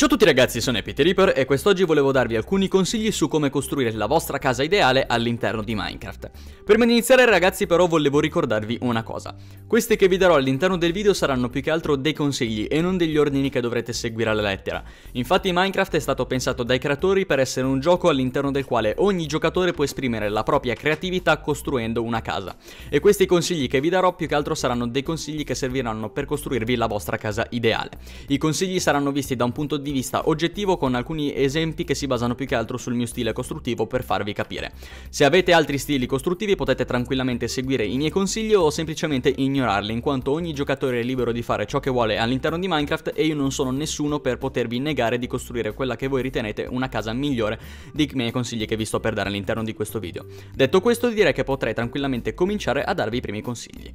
Ciao a tutti ragazzi, sono Peter Reaper e quest'oggi volevo darvi alcuni consigli su come costruire la vostra casa ideale all'interno di Minecraft. Prima di iniziare ragazzi però volevo ricordarvi una cosa. Queste che vi darò all'interno del video saranno più che altro dei consigli e non degli ordini che dovrete seguire alla lettera. Infatti Minecraft è stato pensato dai creatori per essere un gioco all'interno del quale ogni giocatore può esprimere la propria creatività costruendo una casa. E questi consigli che vi darò più che altro saranno dei consigli che serviranno per costruirvi la vostra casa ideale. I consigli saranno visti da un punto di di vista oggettivo con alcuni esempi che si basano più che altro sul mio stile costruttivo per farvi capire. Se avete altri stili costruttivi potete tranquillamente seguire i miei consigli o semplicemente ignorarli in quanto ogni giocatore è libero di fare ciò che vuole all'interno di Minecraft e io non sono nessuno per potervi negare di costruire quella che voi ritenete una casa migliore dei miei consigli che vi sto per dare all'interno di questo video. Detto questo direi che potrei tranquillamente cominciare a darvi i primi consigli.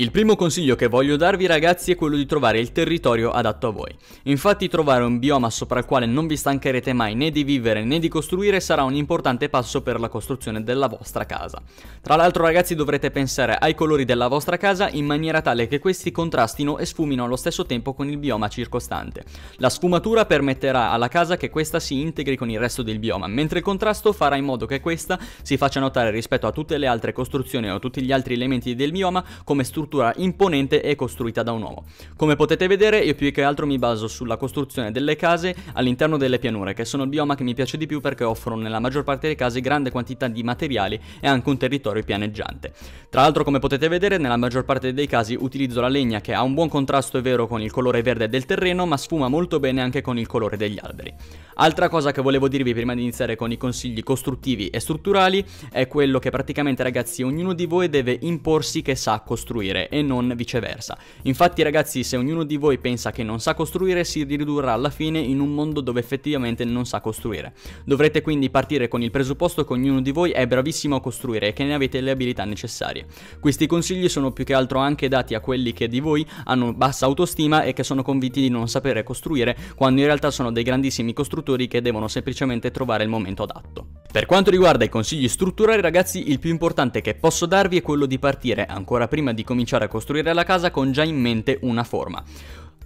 Il primo consiglio che voglio darvi ragazzi è quello di trovare il territorio adatto a voi. Infatti trovare un bioma sopra il quale non vi stancherete mai né di vivere né di costruire sarà un importante passo per la costruzione della vostra casa. Tra l'altro ragazzi dovrete pensare ai colori della vostra casa in maniera tale che questi contrastino e sfumino allo stesso tempo con il bioma circostante. La sfumatura permetterà alla casa che questa si integri con il resto del bioma, mentre il contrasto farà in modo che questa si faccia notare rispetto a tutte le altre costruzioni o tutti gli altri elementi del bioma come strutture struttura imponente e costruita da un uomo. Come potete vedere io più che altro mi baso sulla costruzione delle case all'interno delle pianure, che sono il bioma che mi piace di più perché offrono nella maggior parte dei casi grande quantità di materiali e anche un territorio pianeggiante. Tra l'altro come potete vedere nella maggior parte dei casi utilizzo la legna che ha un buon contrasto è vero con il colore verde del terreno ma sfuma molto bene anche con il colore degli alberi. Altra cosa che volevo dirvi prima di iniziare con i consigli costruttivi e strutturali è quello che praticamente ragazzi ognuno di voi deve imporsi che sa costruire costruire e non viceversa. Infatti ragazzi se ognuno di voi pensa che non sa costruire si ridurrà alla fine in un mondo dove effettivamente non sa costruire. Dovrete quindi partire con il presupposto che ognuno di voi è bravissimo a costruire e che ne avete le abilità necessarie. Questi consigli sono più che altro anche dati a quelli che di voi hanno bassa autostima e che sono convinti di non sapere costruire quando in realtà sono dei grandissimi costruttori che devono semplicemente trovare il momento adatto. Per quanto riguarda i consigli strutturali ragazzi il più importante che posso darvi è quello di partire ancora prima di cominciare cominciare a costruire la casa con già in mente una forma.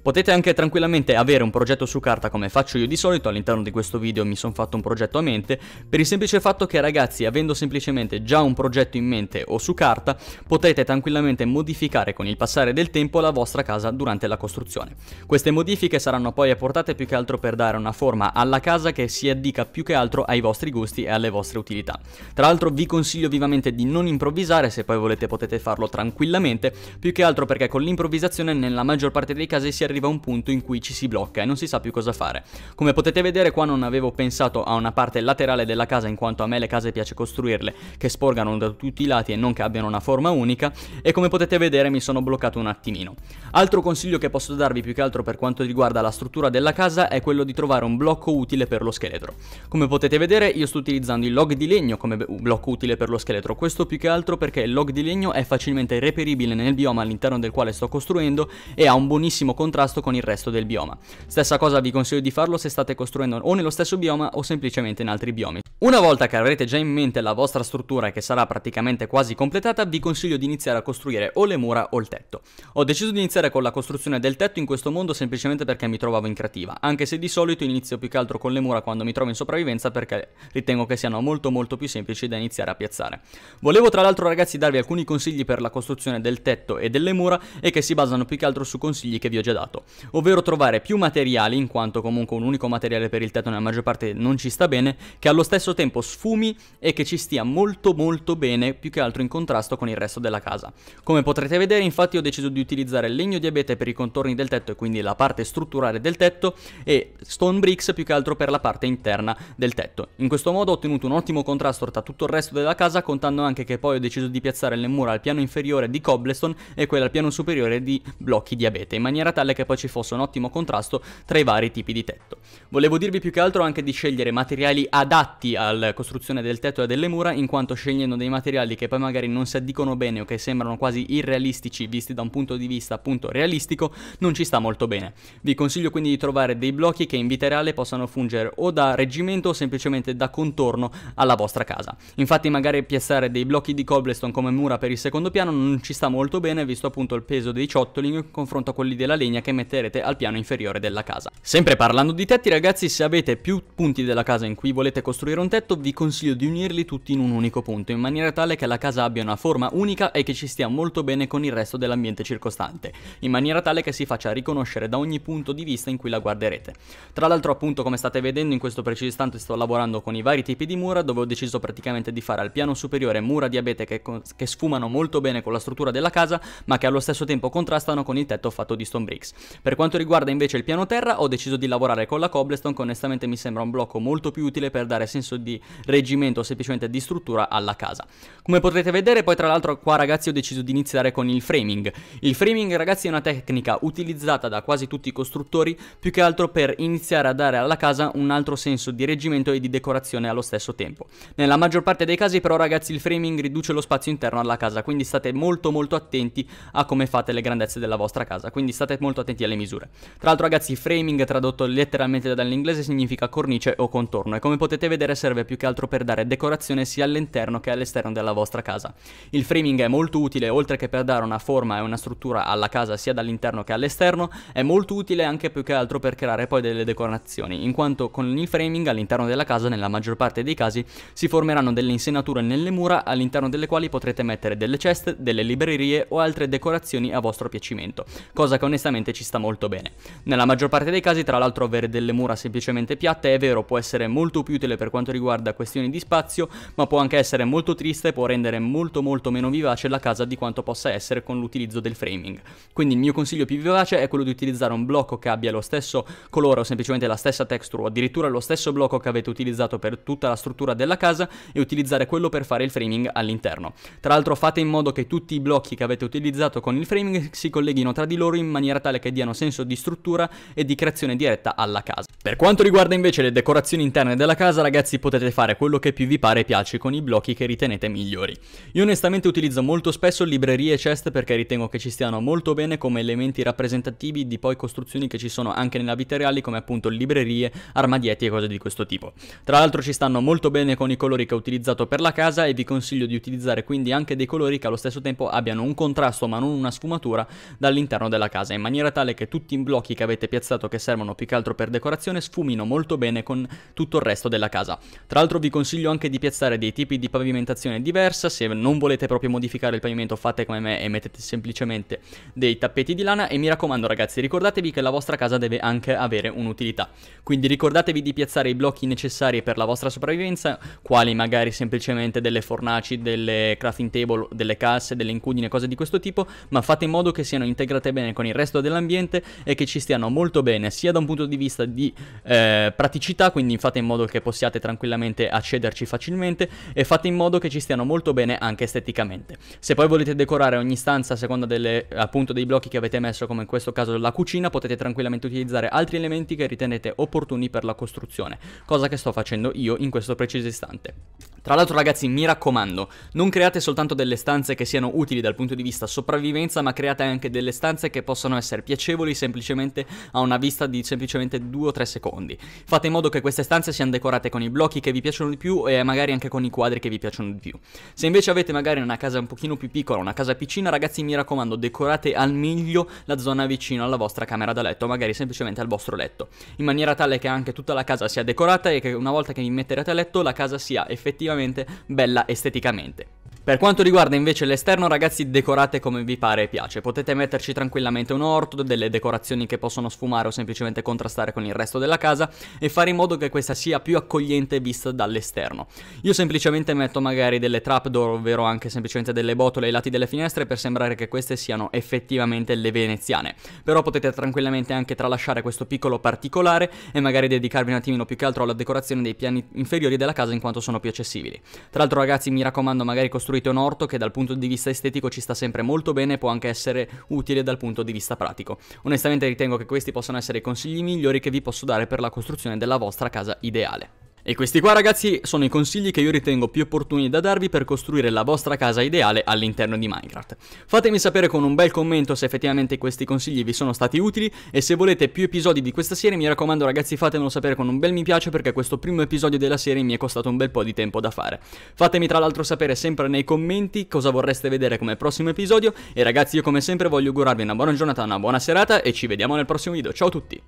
Potete anche tranquillamente avere un progetto su carta come faccio io di solito, all'interno di questo video mi sono fatto un progetto a mente, per il semplice fatto che ragazzi avendo semplicemente già un progetto in mente o su carta potete tranquillamente modificare con il passare del tempo la vostra casa durante la costruzione. Queste modifiche saranno poi apportate più che altro per dare una forma alla casa che si addica più che altro ai vostri gusti e alle vostre utilità. Tra l'altro vi consiglio vivamente di non improvvisare, se poi volete potete farlo tranquillamente, più che altro perché con l'improvvisazione nella maggior parte dei casi si arriva arriva un punto in cui ci si blocca e non si sa più cosa fare. Come potete vedere qua non avevo pensato a una parte laterale della casa in quanto a me le case piace costruirle che sporgano da tutti i lati e non che abbiano una forma unica e come potete vedere mi sono bloccato un attimino. Altro consiglio che posso darvi più che altro per quanto riguarda la struttura della casa è quello di trovare un blocco utile per lo scheletro. Come potete vedere io sto utilizzando il log di legno come blocco utile per lo scheletro, questo più che altro perché il log di legno è facilmente reperibile nel bioma all'interno del quale sto costruendo e ha un buonissimo contrasto contrasto con il resto del bioma. Stessa cosa vi consiglio di farlo se state costruendo o nello stesso bioma o semplicemente in altri biomi. Una volta che avrete già in mente la vostra struttura che sarà praticamente quasi completata, vi consiglio di iniziare a costruire o le mura o il tetto. Ho deciso di iniziare con la costruzione del tetto in questo mondo semplicemente perché mi trovavo in creativa, anche se di solito inizio più che altro con le mura quando mi trovo in sopravvivenza perché ritengo che siano molto molto più semplici da iniziare a piazzare. Volevo tra l'altro ragazzi darvi alcuni consigli per la costruzione del tetto e delle mura e che si basano più che altro su consigli che vi ho già dato fatto, ovvero trovare più materiali, in quanto comunque un unico materiale per il tetto nella maggior parte non ci sta bene, che allo stesso tempo sfumi e che ci stia molto molto bene, più che altro in contrasto con il resto della casa. Come potrete vedere infatti ho deciso di utilizzare legno di abete per i contorni del tetto e quindi la parte strutturale del tetto e stone bricks più che altro per la parte interna del tetto. In questo modo ho ottenuto un ottimo contrasto tra tutto il resto della casa contando anche che poi ho deciso di piazzare le mura al piano inferiore di cobblestone e quella al piano superiore di blocchi di abete in maniera tale che che poi ci fosse un ottimo contrasto tra i vari tipi di tetto. Volevo dirvi più che altro anche di scegliere materiali adatti alla costruzione del tetto e delle mura, in quanto scegliendo dei materiali che poi magari non si addicono bene o che sembrano quasi irrealistici visti da un punto di vista appunto realistico, non ci sta molto bene. Vi consiglio quindi di trovare dei blocchi che in vita reale possano fungere o da reggimento o semplicemente da contorno alla vostra casa. Infatti magari piazzare dei blocchi di cobblestone come mura per il secondo piano non ci sta molto bene, visto appunto il peso dei ciottoli in confronto a quelli della legna che metterete al piano inferiore della casa. Sempre parlando di tetti ragazzi, se avete più punti della casa in cui volete costruire un tetto, vi consiglio di unirli tutti in un unico punto, in maniera tale che la casa abbia una forma unica e che ci stia molto bene con il resto dell'ambiente circostante, in maniera tale che si faccia riconoscere da ogni punto di vista in cui la guarderete. Tra l'altro appunto come state vedendo in questo preciso istante sto lavorando con i vari tipi di mura dove ho deciso praticamente di fare al piano superiore mura di abete che, che sfumano molto bene con la struttura della casa ma che allo stesso tempo contrastano con il tetto fatto di stone bricks. Per quanto riguarda invece il piano terra, ho deciso di lavorare con la cobblestone, che onestamente mi sembra un blocco molto più utile per dare senso di reggimento o semplicemente di struttura alla casa. Come potrete vedere, poi tra l'altro qua ragazzi ho deciso di iniziare con il framing. Il framing ragazzi è una tecnica utilizzata da quasi tutti i costruttori, più che altro per iniziare a dare alla casa un altro senso di reggimento e di decorazione allo stesso tempo. Nella maggior parte dei casi però ragazzi il framing riduce lo spazio interno alla casa, quindi state molto molto attenti a come fate le grandezze della vostra casa, quindi state molto attenti attenti alle misure. Tra l'altro ragazzi, framing tradotto letteralmente dall'inglese significa cornice o contorno e come potete vedere serve più che altro per dare decorazione sia all'interno che all'esterno della vostra casa. Il framing è molto utile oltre che per dare una forma e una struttura alla casa sia dall'interno che all'esterno, è molto utile anche più che altro per creare poi delle decorazioni, in quanto con il framing all'interno della casa nella maggior parte dei casi si formeranno delle insenature nelle mura all'interno delle quali potrete mettere delle ceste, delle librerie o altre decorazioni a vostro piacimento, cosa che onestamente ci sta molto bene. Nella maggior parte dei casi, tra l'altro, avere delle mura semplicemente piatte è vero, può essere molto più utile per quanto riguarda questioni di spazio, ma può anche essere molto triste e può rendere molto molto meno vivace la casa di quanto possa essere con l'utilizzo del framing. Quindi il mio consiglio più vivace è quello di utilizzare un blocco che abbia lo stesso colore o semplicemente la stessa texture o addirittura lo stesso blocco che avete utilizzato per tutta la struttura della casa e utilizzare quello per fare il framing all'interno. Tra l'altro fate in modo che tutti i blocchi che avete utilizzato con il framing si colleghino tra di loro in maniera tale che che diano senso di struttura e di creazione diretta alla casa. Per quanto riguarda invece le decorazioni interne della casa, ragazzi, potete fare quello che più vi pare e piace con i blocchi che ritenete migliori. Io onestamente utilizzo molto spesso librerie e chest perché ritengo che ci stiano molto bene come elementi rappresentativi di poi costruzioni che ci sono anche nella vita reale, come appunto librerie, armadietti e cose di questo tipo. Tra l'altro ci stanno molto bene con i colori che ho utilizzato per la casa e vi consiglio di utilizzare quindi anche dei colori che allo stesso tempo abbiano un contrasto ma non una sfumatura dall'interno della casa in maniera tale che tutti i blocchi che avete piazzato che servono più che altro per decorazione sfumino molto bene con tutto il resto della casa. Tra l'altro vi consiglio anche di piazzare dei tipi di pavimentazione diversa, se non volete proprio modificare il pavimento fate come me e mettete semplicemente dei tappeti di lana e mi raccomando ragazzi ricordatevi che la vostra casa deve anche avere un'utilità, quindi ricordatevi di piazzare i blocchi necessari per la vostra sopravvivenza, quali magari semplicemente delle fornaci, delle crafting table, delle casse, delle incudine, cose di questo tipo, ma fate in modo che siano integrate bene con il resto dell'ambiente ambiente e che ci stiano molto bene sia da un punto di vista di eh, praticità, quindi fate in modo che possiate tranquillamente accederci facilmente e fate in modo che ci stiano molto bene anche esteticamente. Se poi volete decorare ogni stanza a seconda delle, appunto dei blocchi che avete messo, come in questo caso la cucina, potete tranquillamente utilizzare altri elementi che ritenete opportuni per la costruzione, cosa che sto facendo io in questo preciso istante. Tra l'altro ragazzi mi raccomando, non create soltanto delle stanze che siano utili dal punto di vista sopravvivenza, ma create anche delle stanze che possano essere piacevoli semplicemente a una vista di semplicemente 2 o 3 secondi. Fate in modo che queste stanze siano decorate con i blocchi che vi piacciono di più e magari anche con i quadri che vi piacciono di più. Se invece avete magari una casa un pochino più piccola, una casa piccina, ragazzi mi raccomando, decorate al meglio la zona vicino alla vostra camera da letto, magari semplicemente al vostro letto, in maniera tale che anche tutta la casa sia decorata e che una volta che vi metterete a letto la casa sia effettivamente relativamente bella esteticamente. Per quanto riguarda invece l'esterno ragazzi decorate come vi pare e piace, potete metterci tranquillamente un orto, delle decorazioni che possono sfumare o semplicemente contrastare con il resto della casa e fare in modo che questa sia più accogliente vista dall'esterno. Io semplicemente metto magari delle trapdoor, ovvero anche semplicemente delle botole ai lati delle finestre per sembrare che queste siano effettivamente le veneziane, però potete tranquillamente anche tralasciare questo piccolo particolare e magari dedicarvi un attimino più che altro alla decorazione dei piani inferiori della casa in quanto sono più accessibili. Tra l'altro ragazzi mi raccomando magari costruite costruito un orto che dal punto di vista estetico ci sta sempre molto bene e può anche essere utile dal punto di vista pratico. Onestamente ritengo che questi possano essere i consigli migliori che vi posso dare per la costruzione della vostra casa ideale. E questi qua ragazzi sono i consigli che io ritengo più opportuni da darvi per costruire la vostra casa ideale all'interno di Minecraft. Fatemi sapere con un bel commento se effettivamente questi consigli vi sono stati utili e se volete più episodi di questa serie mi raccomando ragazzi fatemelo sapere con un bel mi piace perché questo primo episodio della serie mi è costato un bel po' di tempo da fare. Fatemi tra l'altro sapere sempre nei commenti cosa vorreste vedere come prossimo episodio e ragazzi io come sempre voglio augurarvi una buona giornata, una buona serata e ci vediamo nel prossimo video. Ciao a tutti!